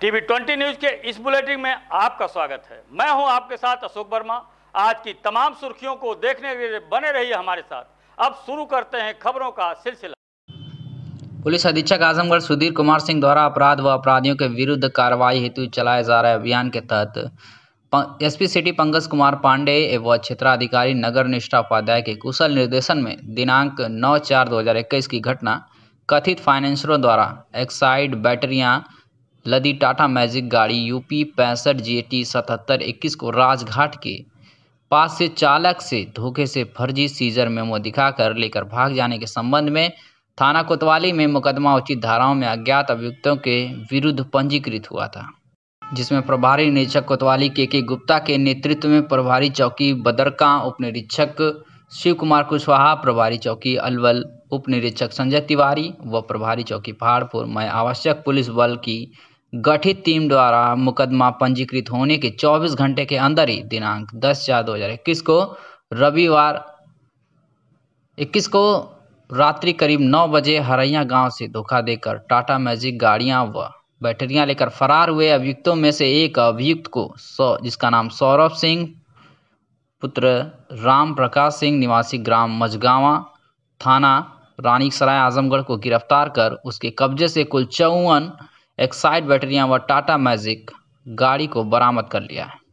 TV twenty news के इस bulletin में आपका स्वागत है मैं हूं आपके साथ अशोक वर्मा आज की तमाम सुर्खियों को देखने के लिए बने रहिए हमारे साथ अब शुरू करते हैं खबरों का सिलसिला पुलिस अधीक्षक आजमगढ़ सुधीर कुमार सिंह द्वारा अपराध व अपराधियों के विरुद्ध कार्रवाई हेतु चलाए जा रहे अभियान के तहत एसपी सिटी पंकज कुमार पांडे एवं क्षेत्राधिकारी नगर निष्ठा उपाध्याय के कुशल निर्देशन में दिनांक 9 चार 2021 की घटना कथित फाइनेंसरों द्वारा एक्साइड बैटरियां लदी टाटा मैजिक गाड़ी यूपी पैंसठ जे टी सतहत्तर इक्कीस को राजघाट के पास से चालक से धोखे से फर्जी सीजर मेमो दिखाकर लेकर भाग जाने के संबंध में थाना कोतवाली में मुकदमा उचित धाराओं में अज्ञात अभियुक्तों के विरुद्ध पंजीकृत हुआ था जिसमें प्रभारी निरीक्षक कोतवाली के के गुप्ता के नेतृत्व में प्रभारी चौकी बदरका उप निरीक्षक शिव कुमार कुशवाहा प्रभारी चौकी अलवल उप निरीक्षक संजय तिवारी व प्रभारी चौकी पहाड़पुर में आवश्यक पुलिस बल की गठित टीम द्वारा मुकदमा पंजीकृत होने के 24 घंटे के अंदर ही दिनांक 10 चार इक्कीस को रविवार 21 को रात्रि करीब 9 बजे हरैया गांव से धोखा देकर टाटा मैजिक गाड़ियां व बैटरियां लेकर फरार हुए अभियुक्तों में से एक अभियुक्त को सौ जिसका नाम सौरभ सिंह पुत्र राम प्रकाश सिंह निवासी ग्राम मजगावा थाना रानी सराय आजमगढ़ को गिरफ्तार कर उसके कब्जे से कुल चौवन एक्साइड बैटरियां व टाटा मैजिक गाड़ी को बरामद कर लिया है